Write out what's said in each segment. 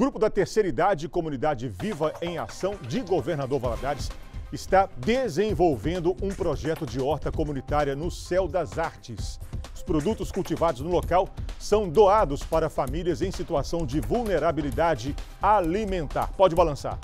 Grupo da Terceira Idade Comunidade Viva em Ação de Governador Valadares está desenvolvendo um projeto de horta comunitária no Céu das Artes. Os produtos cultivados no local são doados para famílias em situação de vulnerabilidade alimentar. Pode balançar.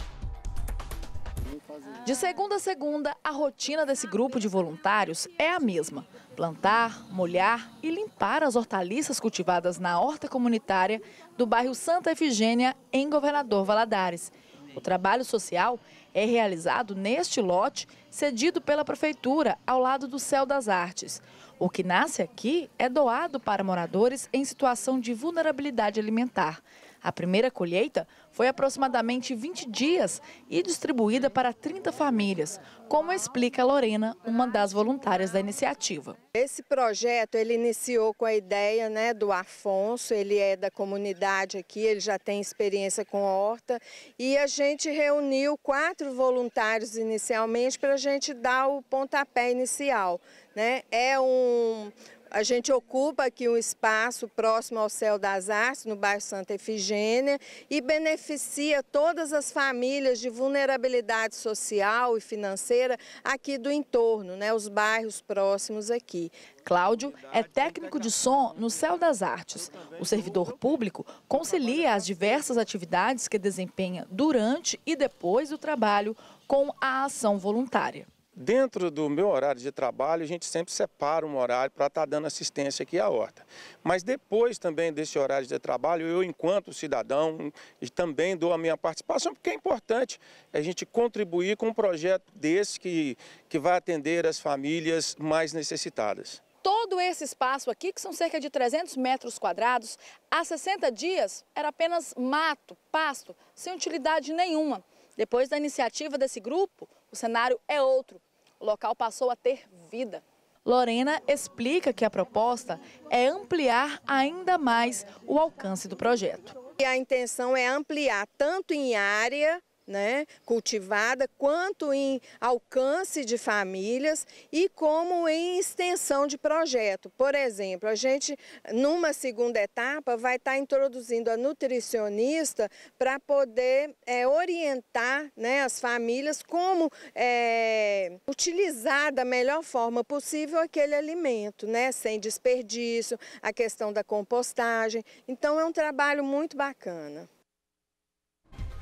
De segunda a segunda, a rotina desse grupo de voluntários é a mesma. Plantar, molhar e limpar as hortaliças cultivadas na horta comunitária do bairro Santa Efigênia, em Governador Valadares. O trabalho social é realizado neste lote cedido pela Prefeitura ao lado do Céu das Artes. O que nasce aqui é doado para moradores em situação de vulnerabilidade alimentar. A primeira colheita foi aproximadamente 20 dias e distribuída para 30 famílias, como explica Lorena, uma das voluntárias da iniciativa. Esse projeto ele iniciou com a ideia né, do Afonso, ele é da comunidade aqui, ele já tem experiência com horta e a gente reuniu quatro quatro voluntários inicialmente para a gente dar o pontapé inicial. Né? É um, a gente ocupa aqui um espaço próximo ao Céu das Artes, no bairro Santa Efigênia, e beneficia todas as famílias de vulnerabilidade social e financeira aqui do entorno, né, os bairros próximos aqui. Cláudio é técnico de som no Céu das Artes. O servidor público concilia as diversas atividades que desempenha durante e depois do trabalho com a ação voluntária. Dentro do meu horário de trabalho, a gente sempre separa um horário para estar tá dando assistência aqui à horta. Mas depois também desse horário de trabalho, eu, enquanto cidadão, também dou a minha participação, porque é importante a gente contribuir com um projeto desse que, que vai atender as famílias mais necessitadas. Todo esse espaço aqui, que são cerca de 300 metros quadrados, há 60 dias era apenas mato, pasto, sem utilidade nenhuma. Depois da iniciativa desse grupo, o cenário é outro. O local passou a ter vida. Lorena explica que a proposta é ampliar ainda mais o alcance do projeto. E a intenção é ampliar tanto em área né, cultivada, quanto em alcance de famílias e como em extensão de projeto. Por exemplo, a gente, numa segunda etapa, vai estar tá introduzindo a nutricionista para poder é, orientar né, as famílias como é, utilizar da melhor forma possível aquele alimento, né, sem desperdício, a questão da compostagem. Então, é um trabalho muito bacana.